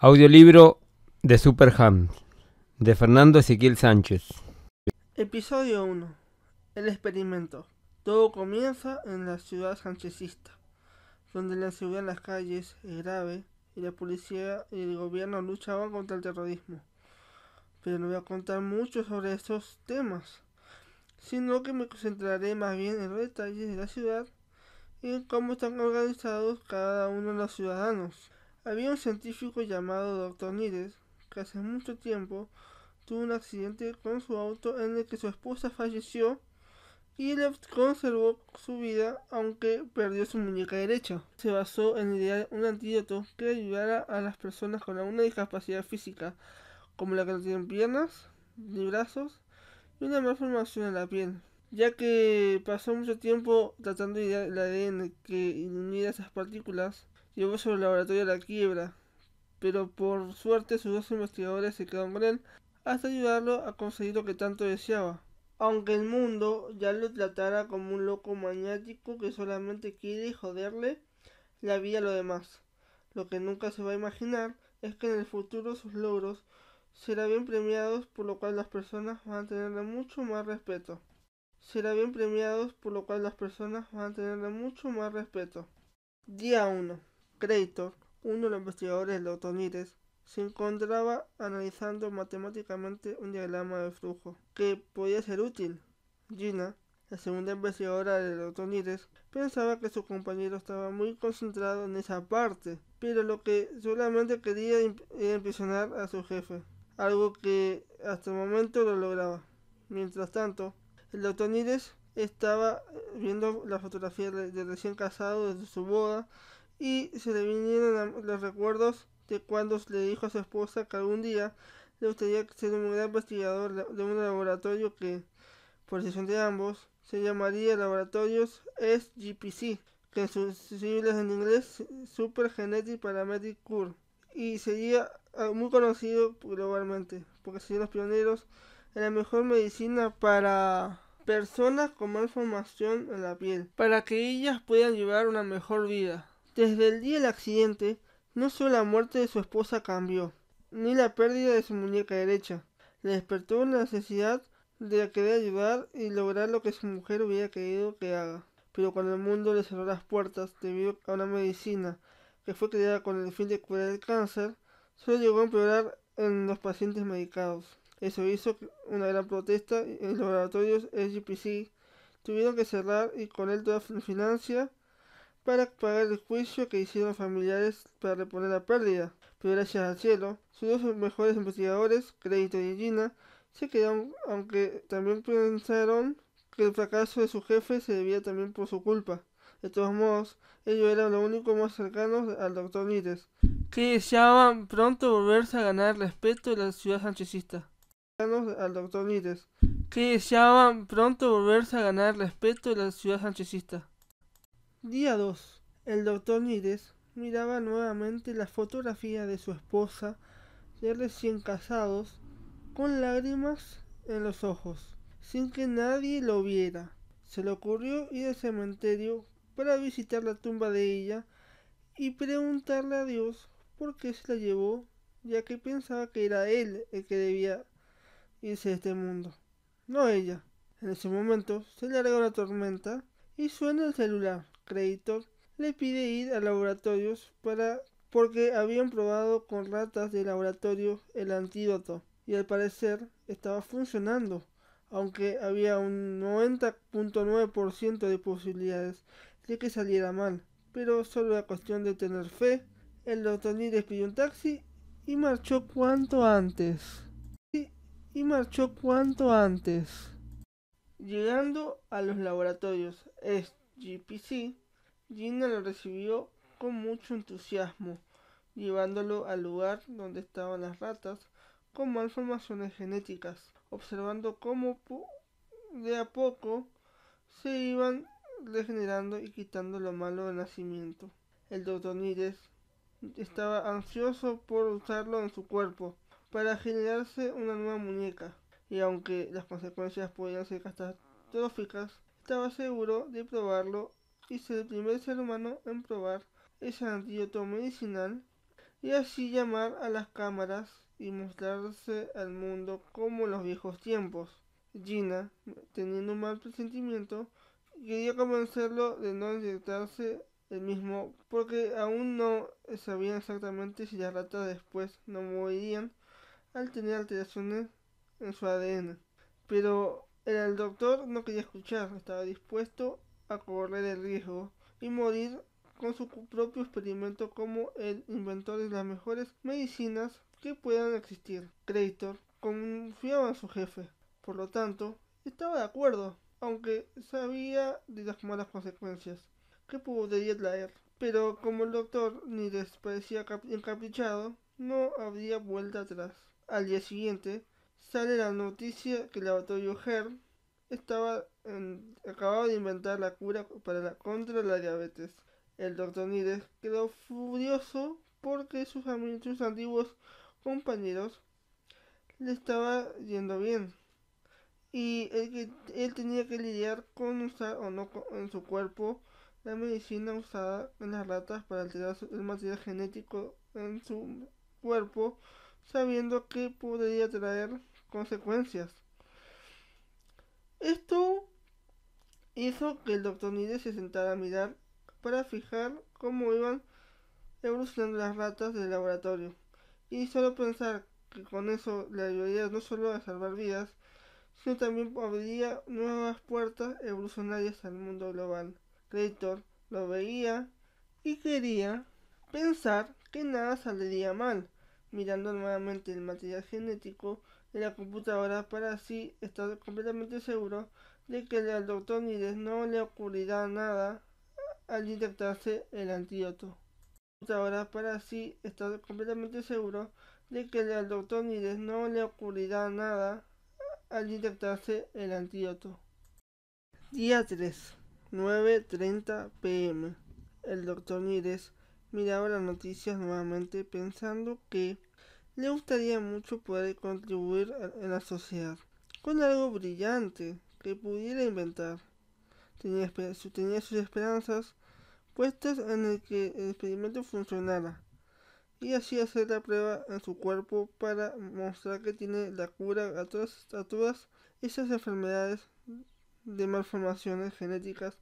Audiolibro de Superham de Fernando Ezequiel Sánchez. Episodio 1. El experimento. Todo comienza en la ciudad sánchezista donde la seguridad en las calles es grave y la policía y el gobierno luchaban contra el terrorismo. Pero no voy a contar mucho sobre estos temas, sino que me concentraré más bien en los detalles de la ciudad y en cómo están organizados cada uno de los ciudadanos. Había un científico llamado Dr. Nides que hace mucho tiempo tuvo un accidente con su auto en el que su esposa falleció y él conservó su vida aunque perdió su muñeca derecha. Se basó en idear un antídoto que ayudara a las personas con alguna discapacidad física, como la que no tienen piernas, ni brazos y una malformación en la piel, ya que pasó mucho tiempo tratando de idear el ADN que uniera esas partículas llevó su laboratorio a la quiebra, pero por suerte sus dos investigadores se quedaron con él hasta ayudarlo a conseguir lo que tanto deseaba. Aunque el mundo ya lo tratara como un loco maniático que solamente quiere joderle la vida a lo demás. Lo que nunca se va a imaginar es que en el futuro sus logros serán bien premiados, por lo cual las personas van a tenerle mucho más respeto. Será bien premiados, por lo cual las personas van a tenerle mucho más respeto. Día 1. Creator, uno de los investigadores de los se encontraba analizando matemáticamente un diagrama de flujo que podía ser útil. Gina, la segunda investigadora de los pensaba que su compañero estaba muy concentrado en esa parte, pero lo que solamente quería era impresionar a su jefe, algo que hasta el momento lo lograba. Mientras tanto, el estaba viendo la fotografía del recién casado desde su boda y se le vinieron los recuerdos de cuando le dijo a su esposa que algún día le gustaría ser un gran investigador de un laboratorio que, por decisión de ambos, se llamaría Laboratorios SGPC, que en sus siglas en inglés Super Genetic Paramedic Cure, y sería ah, muy conocido globalmente, porque serían los pioneros en la mejor medicina para personas con malformación en la piel, para que ellas puedan llevar una mejor vida. Desde el día del accidente, no solo la muerte de su esposa cambió, ni la pérdida de su muñeca derecha, le despertó la necesidad de querer ayudar y lograr lo que su mujer hubiera querido que haga. Pero cuando el mundo le cerró las puertas debido a una medicina que fue creada con el fin de curar el cáncer, solo llegó a empeorar en los pacientes medicados. Eso hizo una gran protesta y los laboratorios SGPC tuvieron que cerrar y con él toda su financia para pagar el juicio que hicieron familiares para reponer la pérdida, pero gracias al cielo, sus dos mejores investigadores, Crédito y Gina, se quedaron, aunque también pensaron que el fracaso de su jefe se debía también por su culpa. De todos modos, ellos eran los únicos más cercanos al doctor nides que deseaban pronto volverse a ganar el respeto de la ciudad sanchecista. deseaban pronto volverse a ganar respeto de la ciudad Día 2. El doctor Nires miraba nuevamente la fotografía de su esposa de recién casados con lágrimas en los ojos, sin que nadie lo viera. Se le ocurrió ir al cementerio para visitar la tumba de ella y preguntarle a Dios por qué se la llevó, ya que pensaba que era él el que debía irse de este mundo, no ella. En ese momento se le larga una tormenta y suena el celular le pide ir a laboratorios para porque habían probado con ratas de laboratorio el antídoto y al parecer estaba funcionando, aunque había un 90.9% de posibilidades de que saliera mal, pero solo era cuestión de tener fe. El doctor Niles pidió un taxi y marchó cuanto antes. Y, y marchó cuanto antes. Llegando a los laboratorios SGPC, Gina lo recibió con mucho entusiasmo, llevándolo al lugar donde estaban las ratas con malformaciones genéticas, observando cómo de a poco se iban regenerando y quitando lo malo de nacimiento. El doctor Nides estaba ansioso por usarlo en su cuerpo para generarse una nueva muñeca, y aunque las consecuencias podían ser catastróficas, estaba seguro de probarlo y ser el primer ser humano en probar ese antídoto medicinal y así llamar a las cámaras y mostrarse al mundo como los viejos tiempos. Gina, teniendo un mal presentimiento, quería convencerlo de no inyectarse el mismo porque aún no sabía exactamente si las ratas después no morirían al tener alteraciones en su ADN. Pero el doctor no quería escuchar, estaba dispuesto a correr el riesgo y morir con su propio experimento como el inventor de las mejores medicinas que puedan existir. Creator confiaba en su jefe, por lo tanto, estaba de acuerdo, aunque sabía de las malas consecuencias que podría traer. Pero como el doctor ni les parecía encaprichado, no habría vuelta atrás. Al día siguiente, sale la noticia que el laboratorio Herm estaba en, acababa de inventar la cura para la, contra la diabetes. El doctor Nides quedó furioso porque sus, antiguos compañeros le estaba yendo bien. Y él tenía que lidiar con usar o no en su cuerpo la medicina usada en las ratas para alterar el material genético en su cuerpo, sabiendo que podría traer consecuencias. Esto hizo que el doctor Nide se sentara a mirar para fijar cómo iban evolucionando las ratas del laboratorio. Y solo pensar que con eso le ayudaría no solo a salvar vidas, sino también abriría nuevas puertas evolucionarias al mundo global. Creator lo veía y quería pensar que nada saldría mal, mirando nuevamente el material genético la computadora para sí está completamente seguro de que al doctor Nides no le ocurrirá nada al inyectarse el antídoto. computadora para sí estar completamente seguro de que el doctor Nides no le ocurrirá nada al inyectarse el antídoto. Día 3, 9.30 pm. El doctor Nides miraba las noticias nuevamente pensando que le gustaría mucho poder contribuir en la sociedad con algo brillante que pudiera inventar. Tenía, sus esperanzas puestas en el que el experimento funcionara y así hacer la prueba en su cuerpo para mostrar que tiene la cura a todas, a esas enfermedades de malformaciones genéticas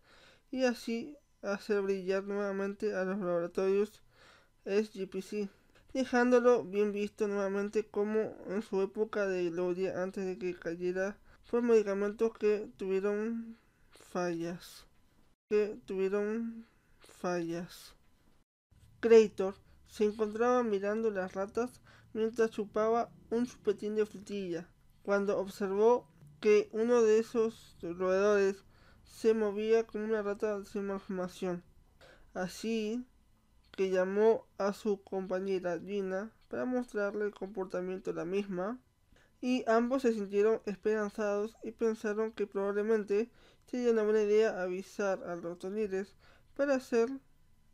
y así hacer brillar nuevamente a los laboratorios SGPC dejándolo bien visto nuevamente como en su época de gloria antes de que cayera por medicamentos que tuvieron fallas. Que tuvieron fallas. Creator se encontraba mirando las ratas mientras chupaba un chupetín de frutilla, cuando observó que uno de esos roedores se movía como una rata de formación. Así, que llamó a su compañera Gina para mostrarle el comportamiento de la misma, y ambos se sintieron esperanzados y pensaron que probablemente sería una buena idea avisar al doctor para hacer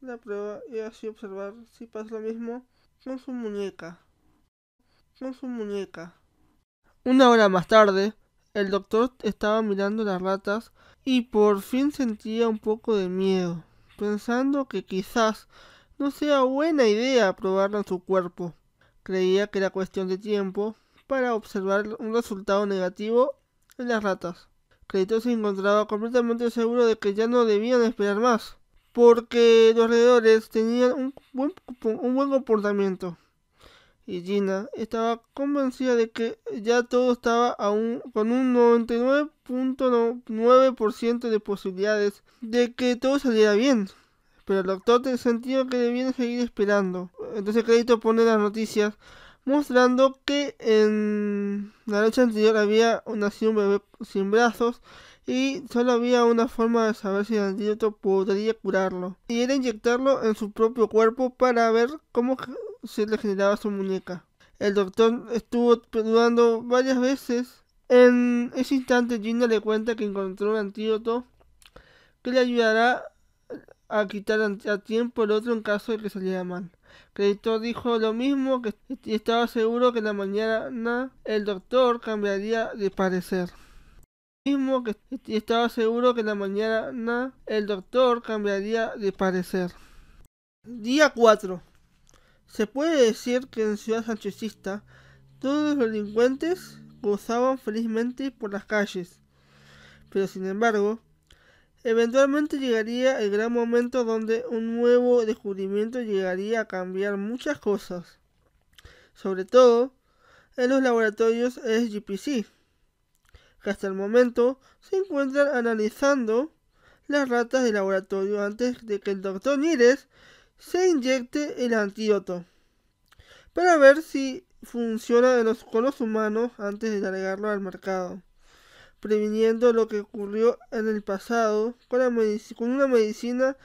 la prueba y así observar si pasa lo mismo con su muñeca. Con su muñeca. Una hora más tarde, el doctor estaba mirando las ratas y por fin sentía un poco de miedo, pensando que quizás no sea buena idea probarlo en su cuerpo. Creía que era cuestión de tiempo para observar un resultado negativo en las ratas. Cleito se encontraba completamente seguro de que ya no debían esperar más, porque los alrededores tenían un buen, un buen comportamiento. Y Gina estaba convencida de que ya todo estaba aún con un 99.9% de posibilidades de que todo saliera bien pero el doctor sentía sentido que debía seguir esperando. Entonces Crédito pone las noticias mostrando que en la noche anterior había nacido un bebé sin brazos y solo había una forma de saber si el antídoto podría curarlo y era inyectarlo en su propio cuerpo para ver cómo se le generaba su muñeca. El doctor estuvo dudando varias veces. En ese instante Gina le cuenta que encontró un antídoto que le ayudará a quitar a tiempo el otro en caso de que saliera mal. Creditor dijo lo mismo que estaba seguro que la mañana el doctor cambiaría de parecer. Mismo que estaba seguro que la mañana el doctor cambiaría de parecer. Día 4. Se puede decir que en Ciudad Sanchezista todos los delincuentes gozaban felizmente por las calles, pero sin embargo, Eventualmente llegaría el gran momento donde un nuevo descubrimiento llegaría a cambiar muchas cosas, sobre todo en los laboratorios SGPC, que hasta el momento se encuentran analizando las ratas de laboratorio antes de que el doctor Nires se inyecte el antídoto, para ver si funciona los, con humanos antes de agregarlo al mercado previniendo lo que ocurrió en el pasado con, una medicina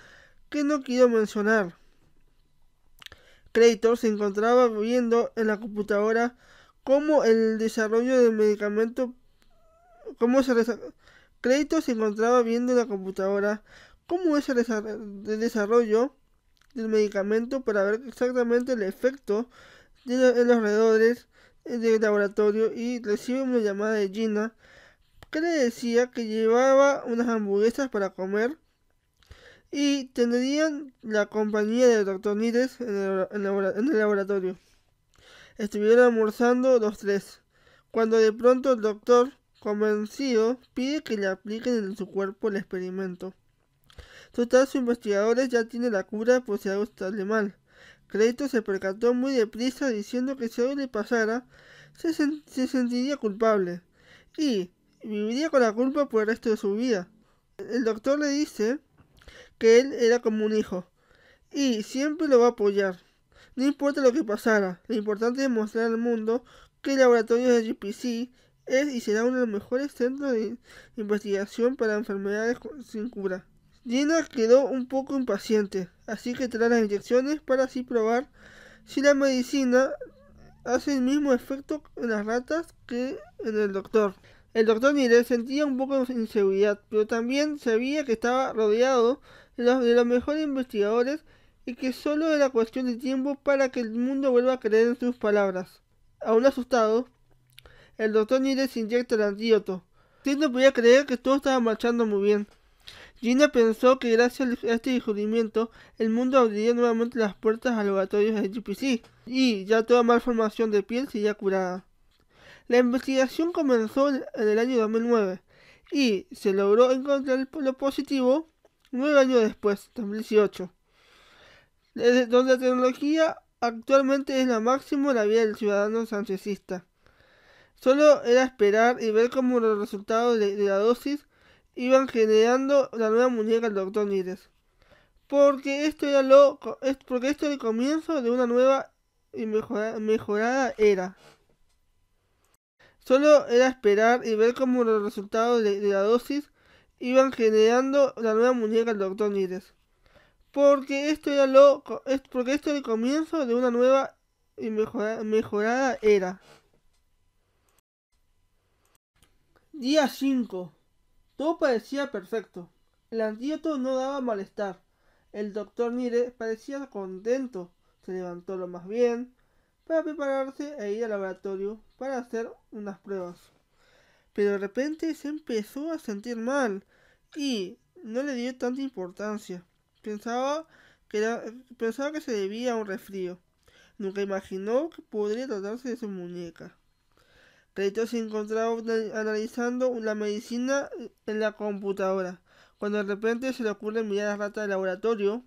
que no quiero mencionar. Creditor se encontraba viendo en la computadora cómo el desarrollo del medicamento cómo se se encontraba viendo en la computadora cómo es el, desarrollo del medicamento para ver exactamente el efecto en los alrededores eh, del laboratorio y recibe una llamada de Gina que decía que llevaba unas hamburguesas para comer y tendrían la compañía del doctor Niles en el, laboratorio. Estuvieron almorzando los tres, cuando de pronto el doctor, convencido, pide que le apliquen en su cuerpo el experimento. Total, sus investigadores ya tienen la cura por si algo sale mal. Crédito se percató muy deprisa diciendo que si algo le pasara, se, se sentiría culpable. Y, viviría con la culpa por el resto de su vida. El doctor le dice que él era como un hijo y siempre lo va a apoyar. No importa lo que pasara, lo importante es mostrar al mundo que el laboratorio de GPC es y será uno de los mejores centros de investigación para enfermedades sin cura. Gina quedó un poco impaciente, así que trae las inyecciones para así probar si la medicina hace el mismo efecto en las ratas que en el doctor. El doctor Niles sentía un poco de inseguridad, pero también sabía que estaba rodeado de los, mejores investigadores y que solo era cuestión de tiempo para que el mundo vuelva a creer en sus palabras. Aún asustado, el doctor Niles inyecta el antídoto. Siendo podía creer que todo estaba marchando muy bien. Gina pensó que gracias a este descubrimiento el mundo abriría nuevamente las puertas a laboratorios de GPC y ya toda malformación de piel sería curada. La investigación comenzó en el año 2009 y se logró encontrar lo positivo nueve años después, 2018, donde la tecnología actualmente es la máxima en la vida del ciudadano sanchezista. Solo era esperar y ver cómo los resultados de, la dosis iban generando la nueva muñeca del Doctor Nires. Porque esto era lo, porque esto el comienzo de una nueva y mejorada era. Solo era esperar y ver cómo los resultados de, la dosis iban generando la nueva muñeca del Doctor Nires. Porque esto era lo es, porque esto el comienzo de una nueva y mejorada era. Día 5. Todo parecía perfecto. El antídoto no daba malestar. El doctor Nire parecía contento. Se levantó lo más bien, para prepararse e ir al laboratorio para hacer unas pruebas. Pero de repente se empezó a sentir mal y no le dio tanta importancia. Pensaba que, que se debía a un resfrío. Nunca imaginó que podría tratarse de su muñeca. Reto se encontraba analizando la medicina en la computadora, cuando de repente se le ocurre mirar a las ratas del laboratorio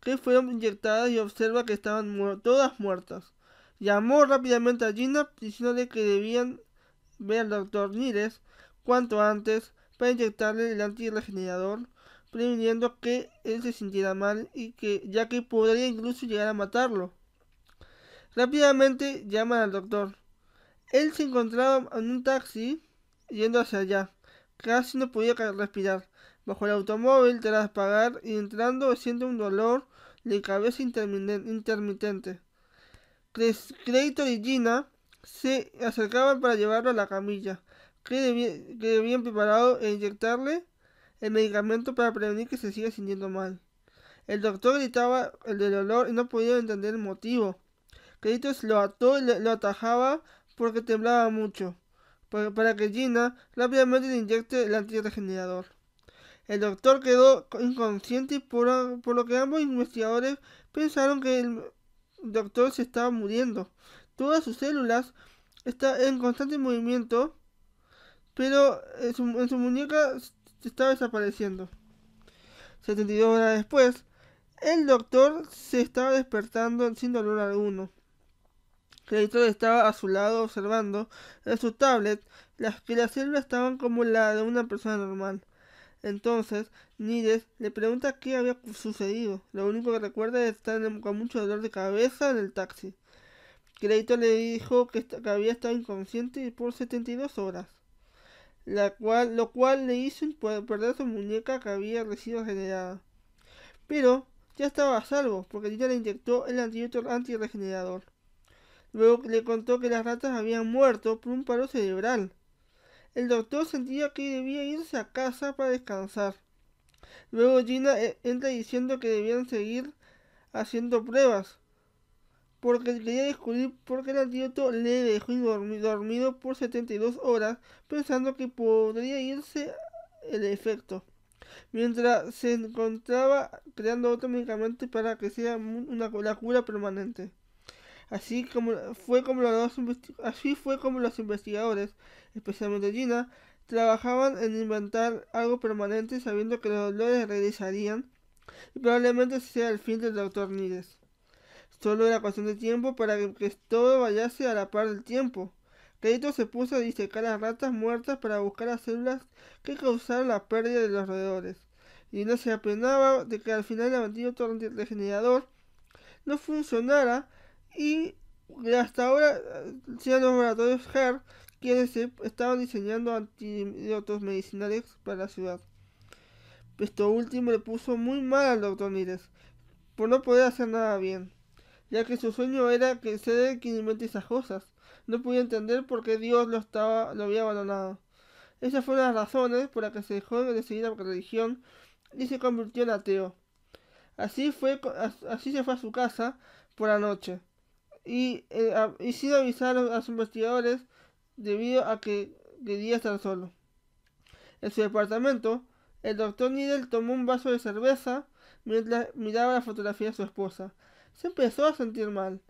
que fueron inyectadas y observa que estaban todas muertas. Llamó rápidamente a Gina diciéndole que debían ver al doctor Niles cuanto antes para inyectarle el antirregenerador, previniendo que él se sintiera mal y que ya que podría incluso llegar a matarlo. Rápidamente llaman al doctor. Él se encontraba en un taxi yendo hacia allá. Casi no podía respirar. Bajo el automóvil tras pagar y entrando siente un dolor de cabeza intermitente. Crédito y Gina se acercaban para llevarlo a la camilla, que, habían preparado e inyectarle el medicamento para prevenir que se siga sintiendo mal. El doctor gritaba el del olor y no podía entender el motivo. se lo ató y lo atajaba porque temblaba mucho, para, que Gina rápidamente le inyecte el antirregenerador. El doctor quedó inconsciente por, por lo que ambos investigadores pensaron que el, doctor se estaba muriendo. Todas sus células están en constante movimiento, pero eh, en su, muñeca se estaba desapareciendo. 72 horas después, el doctor se estaba despertando sin dolor alguno. El doctor estaba a su lado observando en su tablet las que las células estaban como la de una persona normal. Entonces, Nides le pregunta qué había sucedido. Lo único que recuerda es estar con mucho dolor de cabeza en el taxi. Crédito le dijo que, había estado inconsciente por 72 horas, lo cual le hizo perder su muñeca que había recibido regenerada. Pero ya estaba a salvo, porque Nides le inyectó el antirregenerador. antiregenerador. Luego le contó que las ratas habían muerto por un paro cerebral el doctor sentía que debía irse a casa para descansar. Luego Gina eh, entra diciendo que debían seguir haciendo pruebas, porque quería descubrir por qué el antídoto le dejó dormido por 72 horas, pensando que podría irse el efecto. Mientras se encontraba creando otro medicamento para que sea una, cura permanente. Así, como, fue como los, así fue como los investigadores, especialmente Gina, trabajaban en inventar algo permanente sabiendo que los dolores regresarían y probablemente sea el fin del doctor Nides. Solo era cuestión de tiempo para que, todo vayase a la par del tiempo. Crédito se puso a disecar a ratas muertas para buscar las células que causaron la pérdida de los roedores. Y no se apenaba de que al final el antiguo torrente regenerador no funcionara y hasta ahora sean los laboratorios HER quienes estaban diseñando antibióticos medicinales para la ciudad. Esto último le puso muy mal al doctor Niles, por no poder hacer nada bien, ya que su sueño era que se el quien invente esas cosas. No podía entender por qué Dios lo, estaba, lo había abandonado. Esas fueron las razones por las que se dejó de seguir la religión y se convirtió en ateo. Así, fue, así se fue a su casa por la noche, y, ha eh, avisar a, sus investigadores debido a que quería estar solo. En su departamento, el doctor Needle tomó un vaso de cerveza mientras miraba la fotografía de su esposa. Se empezó a sentir mal,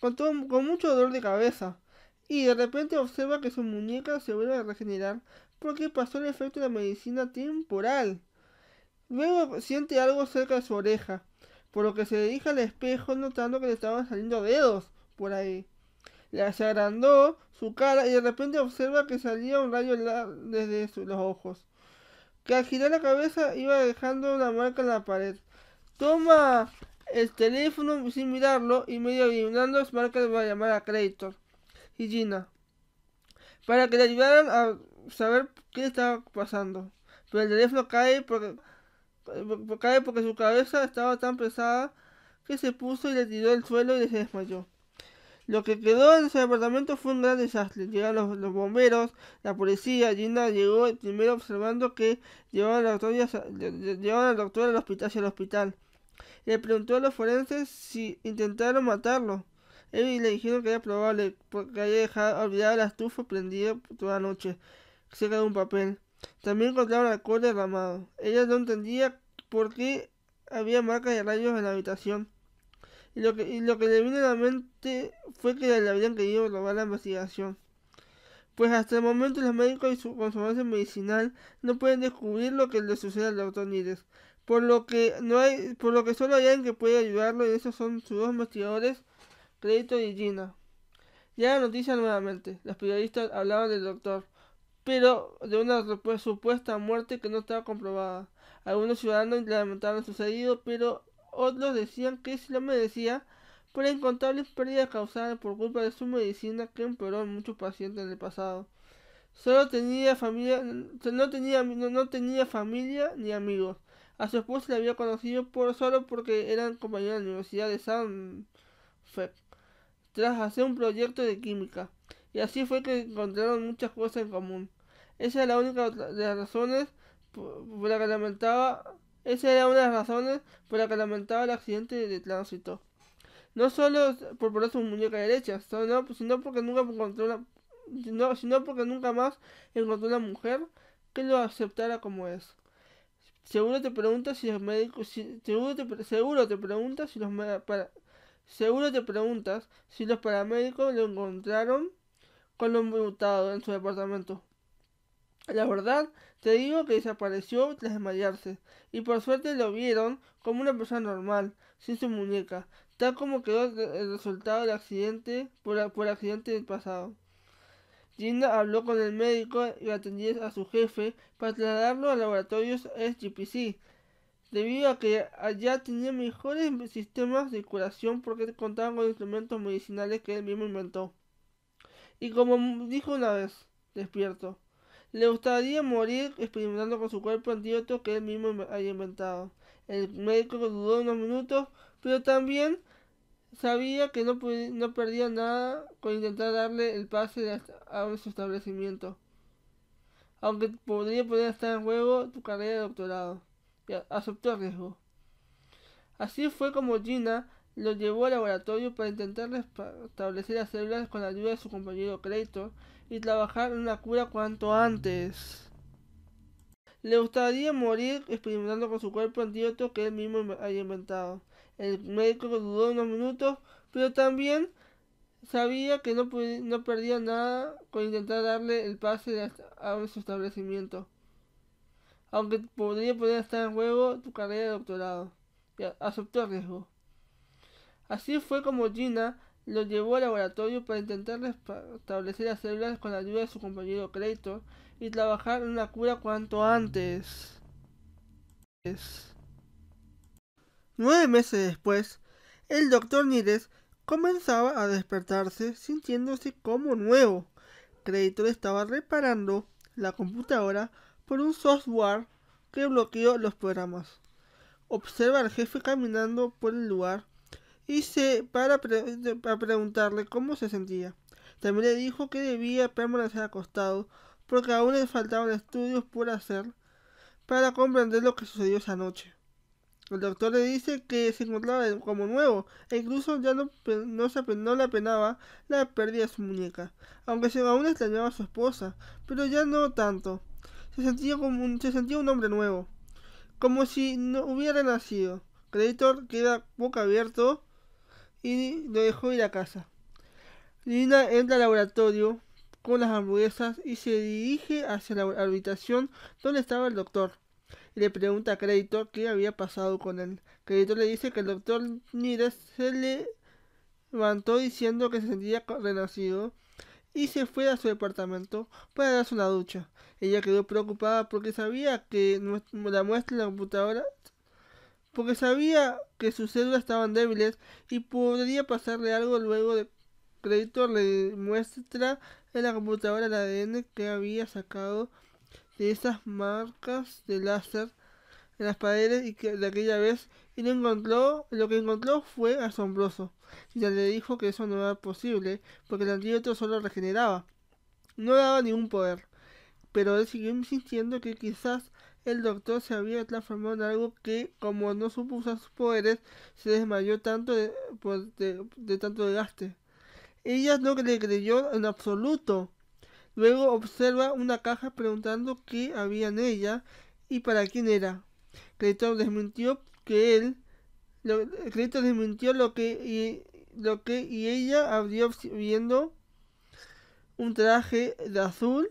con, con mucho dolor de cabeza, y de repente observa que su muñeca se vuelve a regenerar porque pasó el efecto de la medicina temporal. Luego siente algo cerca de su oreja, por lo que se dirige al espejo notando que le estaban saliendo dedos por ahí. le agrandó su cara y de repente observa que salía un rayo desde los ojos. Que al girar la cabeza iba dejando una marca en la pared. Toma el teléfono sin mirarlo y medio marcas marca a llamar a Creditor y Gina. Para que le ayudaran a saber qué estaba pasando. Pero el teléfono cae porque, cae porque su cabeza estaba tan pesada que se puso y le tiró el suelo y se desmayó. Lo que quedó en ese departamento fue un gran desastre. Llegaron los, bomberos, la policía. Gina llegó primero observando que llevaban a, al doctor al hospital hacia el hospital. Le preguntó a los forenses si intentaron matarlo. Ellos le dijeron que era probable porque había dejado olvidada la estufa prendida toda la noche cerca de un papel. También encontraron alcohol derramado. Ella no entendía por qué había marcas de rayos en la habitación y lo que, le vino a la mente fue que le habían querido robar la investigación. Pues hasta el momento los médicos y su consumación medicinal no pueden descubrir lo que le sucede al doctor Nides. por lo que no hay, por lo que solo hay alguien que puede ayudarlo y esos son sus dos investigadores, Crédito y Gina. Ya la noticia nuevamente, los periodistas hablaban del doctor, pero de una supuesta muerte que no estaba comprobada. Algunos ciudadanos lamentaron lo sucedido, pero otros decían que se lo merecía por incontables pérdidas causadas por culpa de su medicina que empeoró a muchos pacientes en el pasado. Solo tenía familia, no tenía, tenía familia ni amigos. A su esposa la había conocido por solo porque eran compañeros de la Universidad de San Fe, tras hacer un proyecto de química. Y así fue que encontraron muchas cosas en común. Esa es la única de las razones por la que lamentaba esa era una de las razones por la que lamentaba el accidente de tránsito. No solo por poner su muñeca derecha, sino, porque nunca porque nunca más encontró una mujer que lo aceptara como es. Seguro te preguntas si los médicos, seguro, te, preguntas si los paramédicos lo encontraron con lo mutado en su departamento. La verdad, te digo que desapareció tras desmayarse, y por suerte lo vieron como una persona normal, sin su muñeca, tal como quedó el resultado del accidente por, accidente del pasado. Gina habló con el médico y atendió a su jefe para trasladarlo a laboratorios SGPC, debido a que allá tenía mejores sistemas de curación porque contaban con instrumentos medicinales que él mismo inventó. Y como dijo una vez, despierto, le gustaría morir experimentando con su cuerpo antídoto que él mismo había inventado. El médico dudó unos minutos, pero también sabía que no, no perdía nada con intentar darle el pase a su establecimiento. Aunque podría poner estar en juego tu carrera de doctorado. Y aceptó el riesgo. Así fue como Gina lo llevó al laboratorio para intentar establecer las células con la ayuda de su compañero Creighton y trabajar en una cura cuanto antes. Le gustaría morir experimentando con su cuerpo antídoto que él mismo había inventado. El médico dudó unos minutos, pero también sabía que no, no perdía nada con intentar darle el pase a su establecimiento. Aunque podría poner estar en juego tu carrera de doctorado. Aceptó el riesgo. Así fue como Gina lo llevó al laboratorio para intentar restablecer las células con la ayuda de su compañero crédito y trabajar en la cura cuanto antes. Nueve meses después, el doctor Nires comenzaba a despertarse sintiéndose como nuevo. Creditor estaba reparando la computadora por un software que bloqueó los programas. Observa al jefe caminando por el lugar y se para, para preguntarle cómo se sentía. También le dijo que debía permanecer acostado porque aún le faltaban estudios por hacer para comprender lo que sucedió esa noche. El doctor le dice que se encontraba como nuevo e incluso ya no, no, le apenaba la pérdida de su muñeca, aunque se, aún extrañaba a su esposa, pero ya no tanto. Se sentía, como un, se sentía un hombre nuevo, como si no hubiera nacido. Creditor queda boca abierto y lo dejó ir a casa. Lina entra al laboratorio con las hamburguesas y se dirige hacia la habitación donde estaba el doctor. Y le pregunta a Crédito qué había pasado con él. Crédito le dice que el doctor Nides se le levantó diciendo que se sentía renacido y se fue a su departamento para darse una ducha. Ella quedó preocupada porque sabía que la muestra en la computadora porque sabía que sus células estaban débiles y podría pasarle algo luego de crédito le muestra en la computadora el ADN que había sacado de esas marcas de láser en las paredes y que de aquella vez y lo encontró lo que encontró fue asombroso y le dijo que eso no era posible porque el antídoto solo regeneraba no daba ningún poder pero él siguió insistiendo que quizás el doctor se había transformado en algo que, como no supuso sus poderes, se desmayó tanto pues, de, tanto desgaste. Ella no le creyó en absoluto. Luego observa una caja preguntando qué había en ella y para quién era. Clayton desmintió que él, lo, desmintió lo que, y, lo que y ella abrió viendo un traje de azul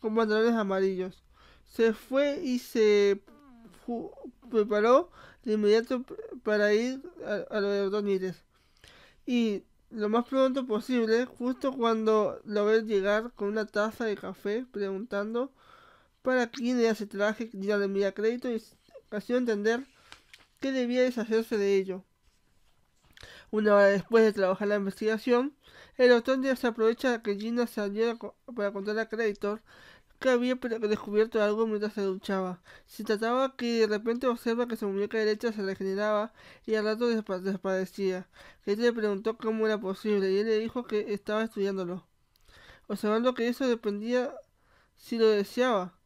con pantalones amarillos se fue y se preparó de inmediato para ir a, los Y lo más pronto posible, justo cuando lo ve llegar con una taza de café preguntando para quién era ese traje, ya le mi crédito y haciendo entender que debía deshacerse de ello. Una hora después de trabajar la investigación, el doctor se aprovecha que Gina salió para contar a Creditor había descubierto algo mientras se duchaba. Se trataba que de repente observa que su muñeca derecha se regeneraba y al rato desaparecía. él le preguntó cómo era posible y él le dijo que estaba estudiándolo. Observando que eso dependía si lo deseaba.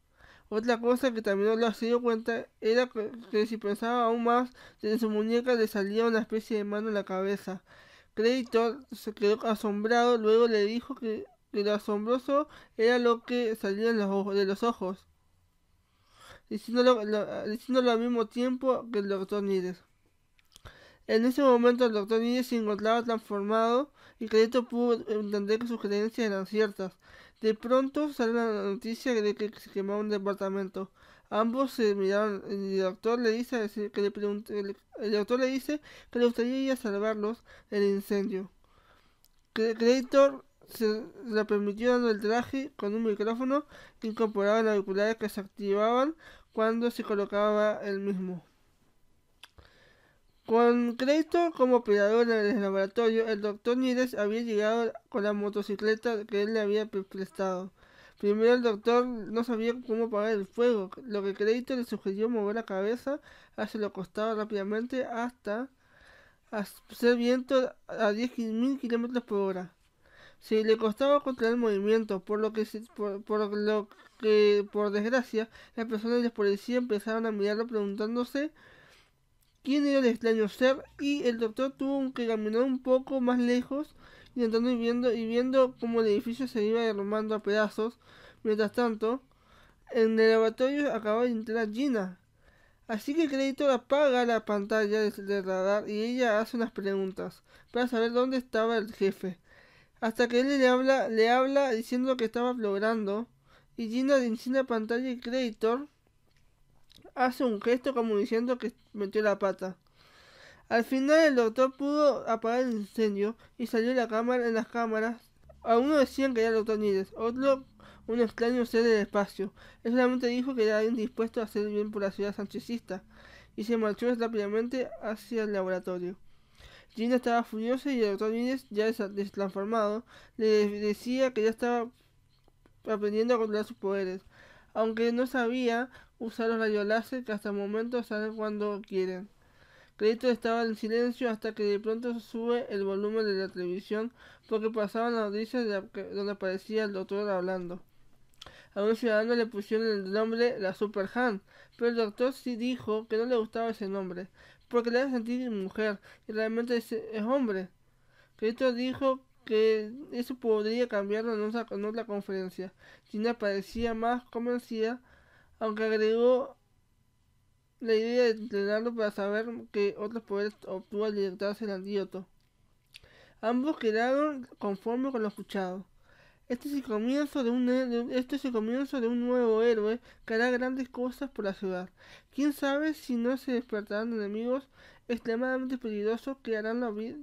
Otra cosa que también no se dio cuenta era que, si pensaba aún más, de su muñeca le salía una especie de mano en la cabeza. Creditor se quedó asombrado, luego le dijo que lo asombroso era lo que salía de los ojos, diciendo lo, al mismo tiempo que el doctor Nides. En ese momento el doctor Nides se encontraba transformado y Cleto pudo entender que sus creencias eran ciertas. De pronto salió la noticia de que se quemaba un departamento. Ambos se miraron. El doctor le dice que le, el, doctor le dice que le gustaría a salvarlos del incendio. Creator se le permitió dando el traje con un micrófono incorporado en auriculares que se activaban cuando se colocaba el mismo. Con crédito como operador en el laboratorio, el doctor Niles había llegado con la motocicleta que él le había prestado. Primero el doctor no sabía cómo apagar el fuego, lo que crédito le sugirió mover la cabeza hacia lo costaba rápidamente hasta hacer viento a 10.000 km por hora. Sí, le costaba controlar el movimiento, por lo que, por, lo que, por desgracia, las personas de policía empezaron a mirarlo preguntándose quién era el extraño ser y el doctor tuvo que caminar un poco más lejos, intentando y viendo, y viendo cómo el edificio se iba derrumbando a pedazos. Mientras tanto, en el laboratorio acaba de entrar Gina. Así que Crédito apaga la pantalla del radar y ella hace unas preguntas para saber dónde estaba el jefe. Hasta que él le habla, le habla diciendo que estaba logrando. Y Gina de insignia pantalla y Creditor hace un gesto como diciendo que metió la pata. Al final el doctor pudo apagar el incendio y salió la cámara en las cámaras. Algunos decían que era el doctor Niles, otro un extraño ser del espacio. Él solamente dijo que era alguien dispuesto a hacer bien por la ciudad sanchecista y se marchó rápidamente hacia el laboratorio. Gina estaba furiosa y el doctor Guinness, ya des-transformado, le decía que ya estaba aprendiendo a controlar sus poderes, aunque no sabía usar los láser que hasta el momento salen cuando quieren. Credito estaba en silencio hasta que de pronto sube el volumen de la televisión porque pasaban las noticias donde aparecía el doctor hablando. A un ciudadano le pusieron el nombre la Super Han, pero el doctor sí dijo que no le gustaba ese nombre, porque le hace sentir mujer y realmente es, hombre. Cristo dijo que eso podría cambiarlo en, otra, la conferencia. China parecía más convencida, aunque agregó la idea de entrenarlo para saber que otros poderes obtuvo al directarse el antídoto. Ambos quedaron conformes con lo escuchado. Este es el comienzo de un este comienzo de un nuevo héroe que hará grandes cosas por la ciudad. Quién sabe si no se despertarán enemigos extremadamente peligrosos que harán la, vida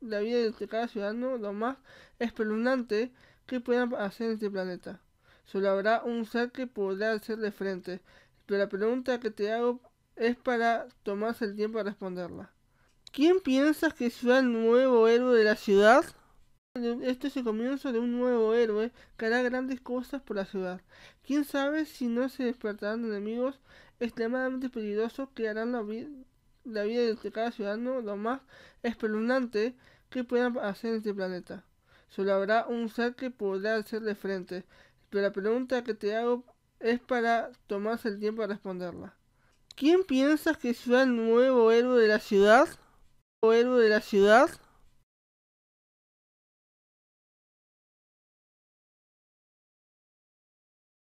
de cada ciudadano lo más espeluznante que puedan hacer en este planeta. Solo habrá un ser que podrá hacerle frente, pero la pregunta que te hago es para tomarse el tiempo de responderla. ¿Quién piensas que será el nuevo héroe de la ciudad? Este es el comienzo de un nuevo héroe que hará grandes cosas por la ciudad. Quién sabe si no se despertarán enemigos extremadamente peligrosos que harán la, vida de cada ciudadano lo más espeluznante que puedan hacer en este planeta. Solo habrá un ser que podrá hacerle frente, pero la pregunta que te hago es para tomarse el tiempo de responderla. ¿Quién piensas que será el nuevo héroe de la ciudad? ¿O héroe de la ciudad?